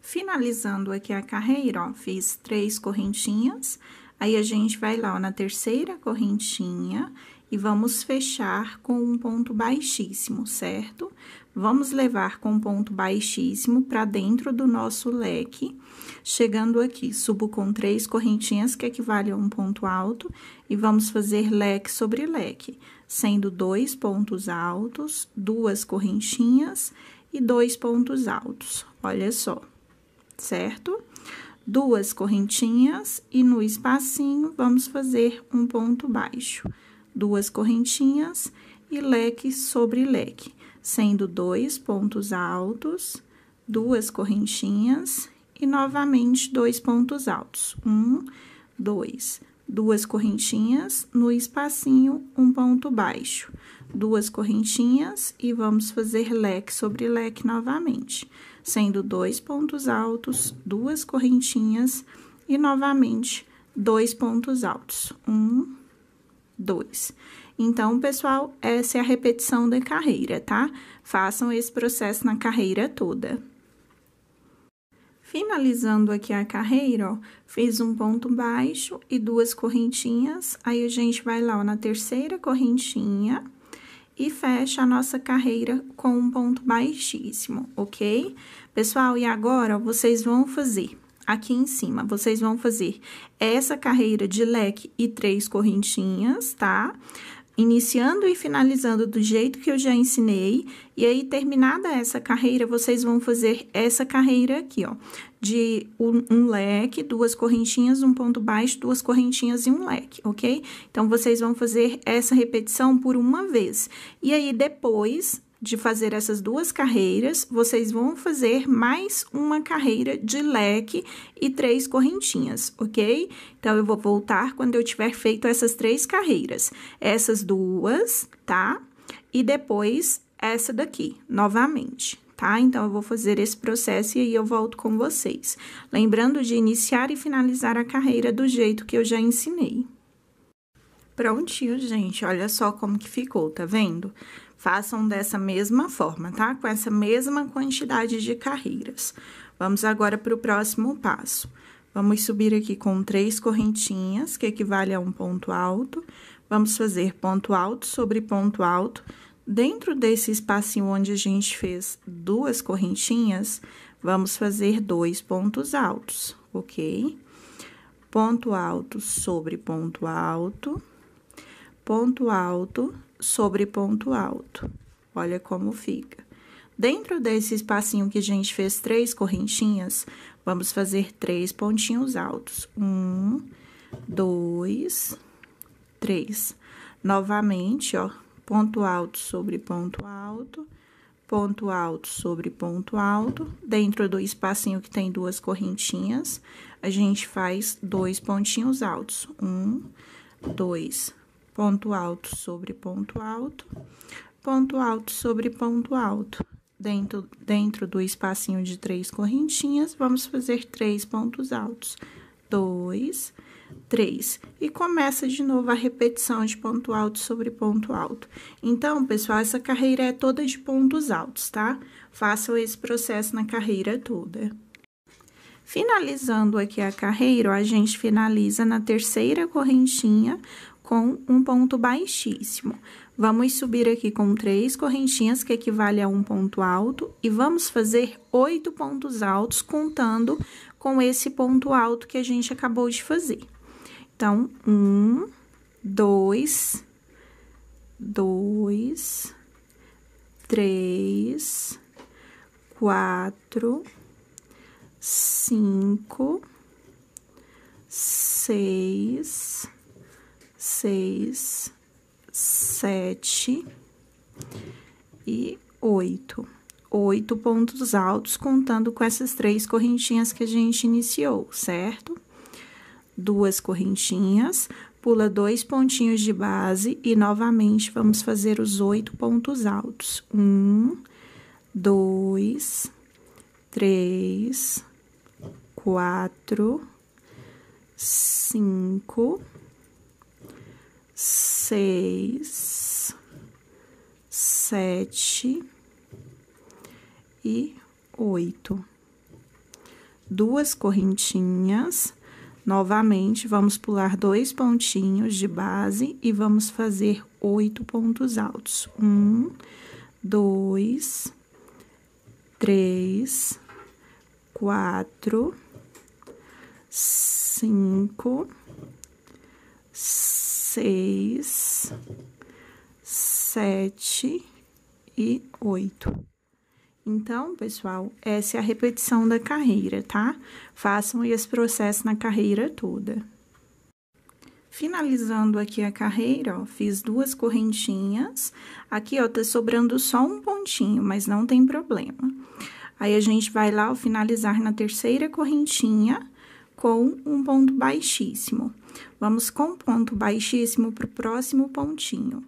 Finalizando aqui a carreira, ó, fiz três correntinhas, aí a gente vai lá ó, na terceira correntinha e vamos fechar com um ponto baixíssimo, certo? Vamos levar com ponto baixíssimo para dentro do nosso leque, chegando aqui, subo com três correntinhas que equivale a um ponto alto e vamos fazer leque sobre leque, sendo dois pontos altos, duas correntinhas e dois pontos altos. Olha só, certo? Duas correntinhas e no espacinho vamos fazer um ponto baixo duas correntinhas e leque sobre leque, sendo dois pontos altos, duas correntinhas e novamente dois pontos altos. Um, dois, duas correntinhas, no espacinho, um ponto baixo, duas correntinhas e vamos fazer leque sobre leque novamente, sendo dois pontos altos, duas correntinhas e novamente dois pontos altos. Um, 2. Então, pessoal, essa é a repetição da carreira, tá? Façam esse processo na carreira toda. Finalizando aqui a carreira, ó, fiz um ponto baixo e duas correntinhas, aí a gente vai lá ó, na terceira correntinha e fecha a nossa carreira com um ponto baixíssimo, ok? Pessoal, e agora ó, vocês vão fazer aqui em cima. Vocês vão fazer essa carreira de leque e três correntinhas, tá? Iniciando e finalizando do jeito que eu já ensinei. E aí, terminada essa carreira, vocês vão fazer essa carreira aqui, ó. De um, um leque, duas correntinhas, um ponto baixo, duas correntinhas e um leque, ok? Então, vocês vão fazer essa repetição por uma vez. E aí, depois, de fazer essas duas carreiras, vocês vão fazer mais uma carreira de leque e três correntinhas, ok? Então, eu vou voltar quando eu tiver feito essas três carreiras. Essas duas, tá? E depois essa daqui, novamente, tá? Então, eu vou fazer esse processo e aí eu volto com vocês. Lembrando de iniciar e finalizar a carreira do jeito que eu já ensinei. Prontinho, gente. Olha só como que ficou, tá vendo? Tá vendo? Façam dessa mesma forma, tá? Com essa mesma quantidade de carreiras. Vamos agora para o próximo passo. Vamos subir aqui com três correntinhas, que equivale a um ponto alto. Vamos fazer ponto alto sobre ponto alto. Dentro desse espacinho onde a gente fez duas correntinhas, vamos fazer dois pontos altos, ok? Ponto alto sobre ponto alto ponto alto sobre ponto alto. Olha como fica. Dentro desse espacinho que a gente fez três correntinhas, vamos fazer três pontinhos altos. Um, dois, três. Novamente, ó, ponto alto sobre ponto alto, ponto alto sobre ponto alto. Dentro do espacinho que tem duas correntinhas, a gente faz dois pontinhos altos. Um, dois, ponto alto sobre ponto alto, ponto alto sobre ponto alto. Dentro, dentro do espacinho de três correntinhas, vamos fazer três pontos altos. Dois, três. E começa de novo a repetição de ponto alto sobre ponto alto. Então, pessoal, essa carreira é toda de pontos altos, tá? Façam esse processo na carreira toda. Finalizando aqui a carreira, a gente finaliza na terceira correntinha com um ponto baixíssimo. Vamos subir aqui com três correntinhas, que equivale a um ponto alto, e vamos fazer oito pontos altos, contando com esse ponto alto que a gente acabou de fazer. Então, um, dois, dois, três, quatro, cinco, seis, seis, sete e oito. Oito pontos altos, contando com essas três correntinhas que a gente iniciou, certo? Duas correntinhas, pula dois pontinhos de base e novamente vamos fazer os oito pontos altos. Um, dois, três, quatro, cinco seis, sete e oito. Duas correntinhas. Novamente, vamos pular dois pontinhos de base e vamos fazer oito pontos altos. Um, dois, três, quatro, cinco seis, sete e oito. Então, pessoal, essa é a repetição da carreira, tá? Façam esse processo na carreira toda. Finalizando aqui a carreira, ó, fiz duas correntinhas. Aqui, ó, tá sobrando só um pontinho, mas não tem problema. Aí, a gente vai lá, ó, finalizar na terceira correntinha com um ponto baixíssimo. Vamos com ponto baixíssimo para o próximo pontinho.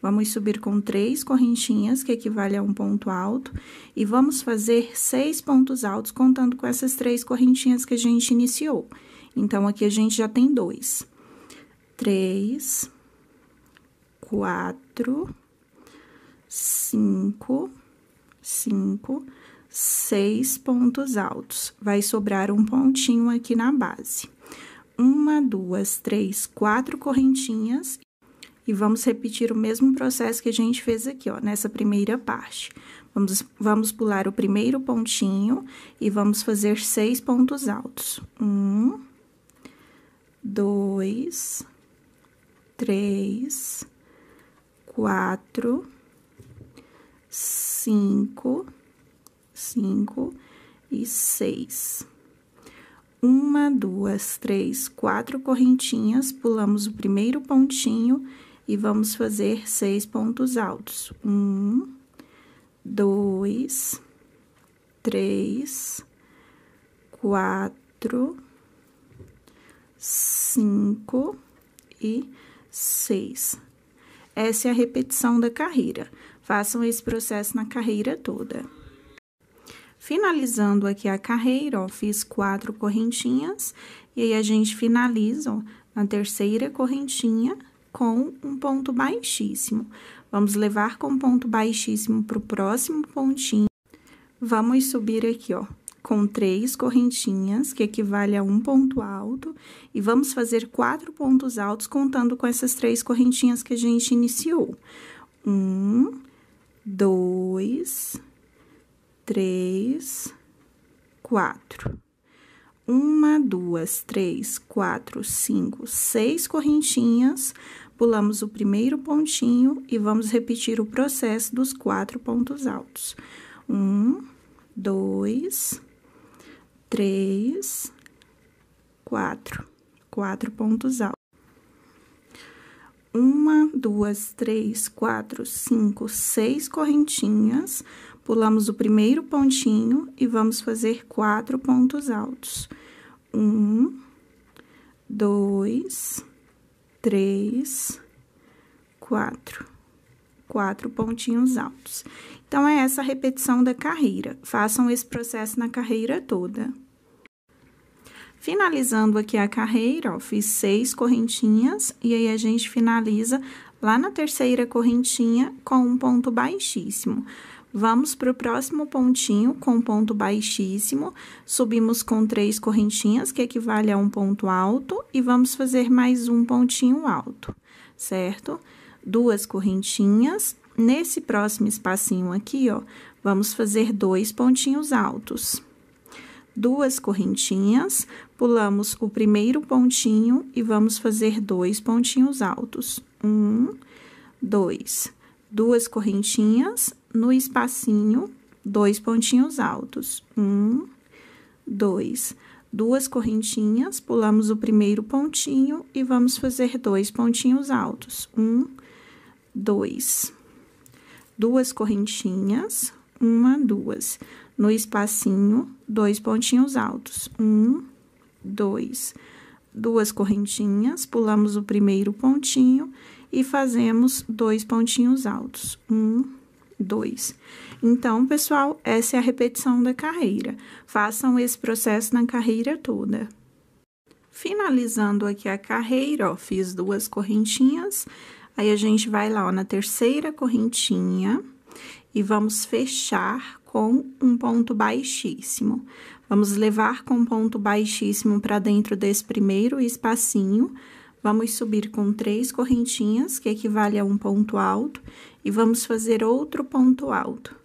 Vamos subir com três correntinhas, que equivale a um ponto alto, e vamos fazer seis pontos altos, contando com essas três correntinhas que a gente iniciou. Então, aqui a gente já tem dois. Três, quatro, cinco, cinco, seis pontos altos. Vai sobrar um pontinho aqui na base uma, duas, três, quatro correntinhas e vamos repetir o mesmo processo que a gente fez aqui, ó, nessa primeira parte. Vamos, vamos pular o primeiro pontinho e vamos fazer seis pontos altos. Um, dois, três, quatro, cinco, cinco e seis uma, duas, três, quatro correntinhas, pulamos o primeiro pontinho e vamos fazer seis pontos altos. Um, dois, três, quatro, cinco e seis. Essa é a repetição da carreira. Façam esse processo na carreira toda. Finalizando aqui a carreira, ó, fiz quatro correntinhas e aí a gente finaliza, ó, na terceira correntinha com um ponto baixíssimo. Vamos levar com ponto baixíssimo para o próximo pontinho. Vamos subir aqui, ó, com três correntinhas, que equivale a um ponto alto, e vamos fazer quatro pontos altos contando com essas três correntinhas que a gente iniciou. Um, dois, três, quatro. Uma, duas, três, quatro, cinco, seis correntinhas. Pulamos o primeiro pontinho e vamos repetir o processo dos quatro pontos altos. Um, dois, três, quatro. Quatro pontos altos uma, duas, três, quatro, cinco, seis correntinhas, pulamos o primeiro pontinho e vamos fazer quatro pontos altos. Um, dois, três, quatro. Quatro pontinhos altos. Então, é essa a repetição da carreira. Façam esse processo na carreira toda. Finalizando aqui a carreira, ó, fiz seis correntinhas e aí a gente finaliza lá na terceira correntinha com um ponto baixíssimo. Vamos para o próximo pontinho com ponto baixíssimo, subimos com três correntinhas, que equivale a um ponto alto, e vamos fazer mais um pontinho alto, certo? Duas correntinhas, nesse próximo espacinho aqui, ó, vamos fazer dois pontinhos altos. Duas correntinhas, Pulamos o primeiro pontinho e vamos fazer dois pontinhos altos. Um, dois, duas correntinhas no espacinho, dois pontinhos altos. Um, dois, duas correntinhas, pulamos o primeiro pontinho e vamos fazer dois pontinhos altos. Um, dois, duas correntinhas, uma, duas. No espacinho, dois pontinhos altos. Um, dois dois, duas correntinhas, pulamos o primeiro pontinho e fazemos dois pontinhos altos. Um, dois. Então, pessoal, essa é a repetição da carreira. Façam esse processo na carreira toda. Finalizando aqui a carreira, ó, fiz duas correntinhas, aí a gente vai lá, ó, na terceira correntinha e vamos fechar com um ponto baixíssimo. Vamos levar com ponto baixíssimo para dentro desse primeiro espacinho. Vamos subir com três correntinhas, que equivale a um ponto alto, e vamos fazer outro ponto alto.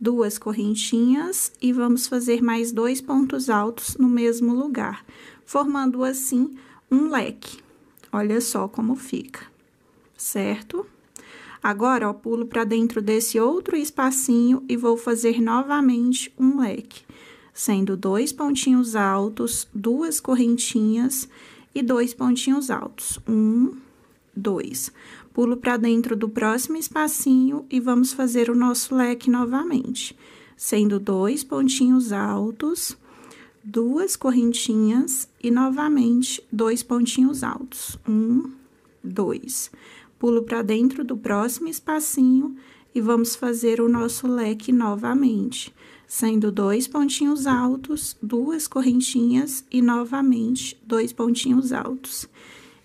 Duas correntinhas e vamos fazer mais dois pontos altos no mesmo lugar, formando assim um leque. Olha só como fica, certo? Agora, ó, pulo para dentro desse outro espacinho e vou fazer novamente um leque sendo dois pontinhos altos, duas correntinhas e dois pontinhos altos. Um, dois. Pulo para dentro do próximo espacinho e vamos fazer o nosso leque novamente, sendo dois pontinhos altos, duas correntinhas e novamente dois pontinhos altos. Um, dois. Pulo para dentro do próximo espacinho e vamos fazer o nosso leque novamente, sendo dois pontinhos altos, duas correntinhas e novamente dois pontinhos altos.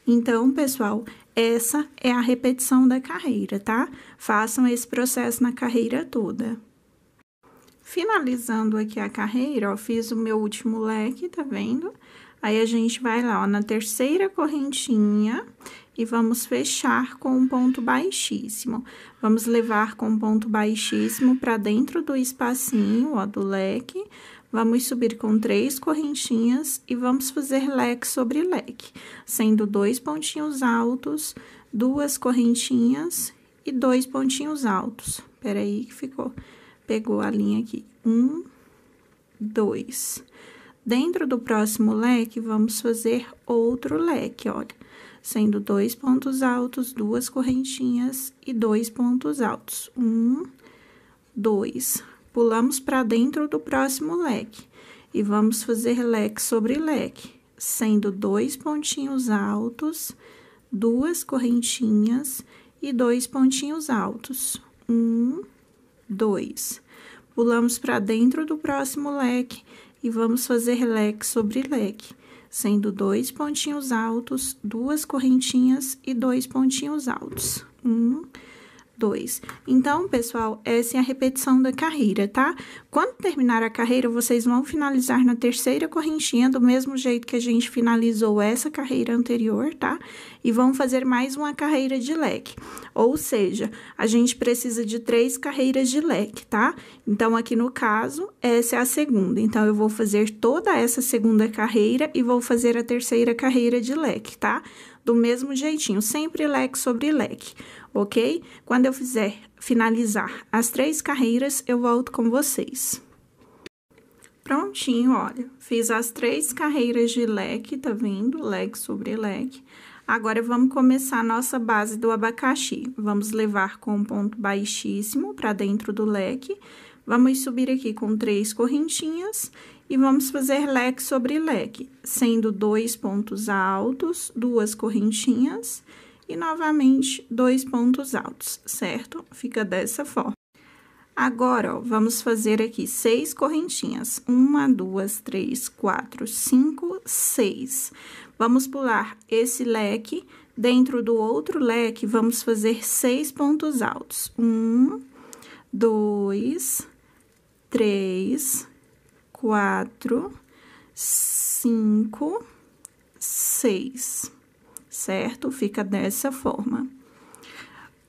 Então, pessoal, essa é a repetição da carreira, tá? Façam esse processo na carreira toda. Finalizando aqui a carreira, ó, fiz o meu último leque, tá vendo? Aí, a gente vai lá, ó, na terceira correntinha, e vamos fechar com um ponto baixíssimo. Vamos levar com um ponto baixíssimo para dentro do espacinho, ó, do leque. Vamos subir com três correntinhas e vamos fazer leque sobre leque, sendo dois pontinhos altos, duas correntinhas e dois pontinhos altos. Peraí que ficou, pegou a linha aqui. Um, dois. Dentro do próximo leque, vamos fazer outro leque, olha sendo dois pontos altos, duas correntinhas e dois pontos altos. Um, dois. Pulamos para dentro do próximo leque e vamos fazer leque sobre leque, sendo dois pontinhos altos, duas correntinhas e dois pontinhos altos. Um, dois. Pulamos para dentro do próximo leque e vamos fazer leque sobre leque, sendo dois pontinhos altos, duas correntinhas e dois pontinhos altos. Um, 2. Então, pessoal, essa é a repetição da carreira, tá? Quando terminar a carreira, vocês vão finalizar na terceira correntinha, do mesmo jeito que a gente finalizou essa carreira anterior, tá? E vão fazer mais uma carreira de leque. Ou seja, a gente precisa de três carreiras de leque, tá? Então, aqui no caso, essa é a segunda. Então, eu vou fazer toda essa segunda carreira e vou fazer a terceira carreira de leque, tá? Do mesmo jeitinho, sempre leque sobre leque ok? Quando eu fizer finalizar as três carreiras, eu volto com vocês. Prontinho, olha, fiz as três carreiras de leque, tá vendo? Leque sobre leque. Agora, vamos começar a nossa base do abacaxi. Vamos levar com um ponto baixíssimo para dentro do leque. Vamos subir aqui com três correntinhas e vamos fazer leque sobre leque, sendo dois pontos altos, duas correntinhas e novamente dois pontos altos, certo? Fica dessa forma. Agora, ó, vamos fazer aqui seis correntinhas. Uma, duas, três, quatro, cinco, seis. Vamos pular esse leque. Dentro do outro leque, vamos fazer seis pontos altos. Um, dois, três, quatro, cinco, seis certo? Fica dessa forma.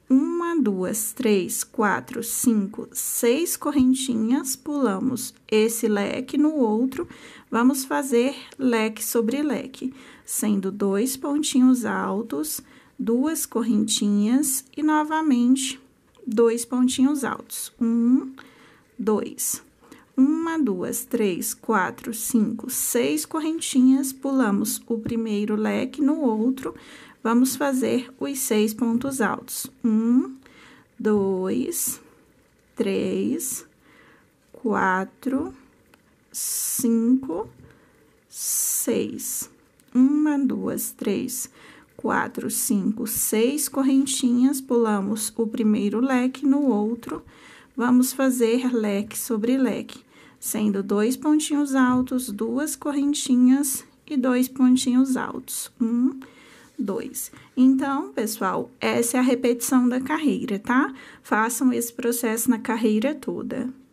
Uma, duas, três, quatro, cinco, seis correntinhas, pulamos esse leque no outro, vamos fazer leque sobre leque, sendo dois pontinhos altos, duas correntinhas e novamente dois pontinhos altos. Um, dois uma, duas, três, quatro, cinco, seis correntinhas, pulamos o primeiro leque no outro, vamos fazer os seis pontos altos. Um, dois, três, quatro, cinco, seis. Uma, duas, três, quatro, cinco, seis correntinhas, pulamos o primeiro leque no outro, vamos fazer leque sobre leque, sendo dois pontinhos altos, duas correntinhas e dois pontinhos altos. Um, dois. Então, pessoal, essa é a repetição da carreira, tá? Façam esse processo na carreira toda.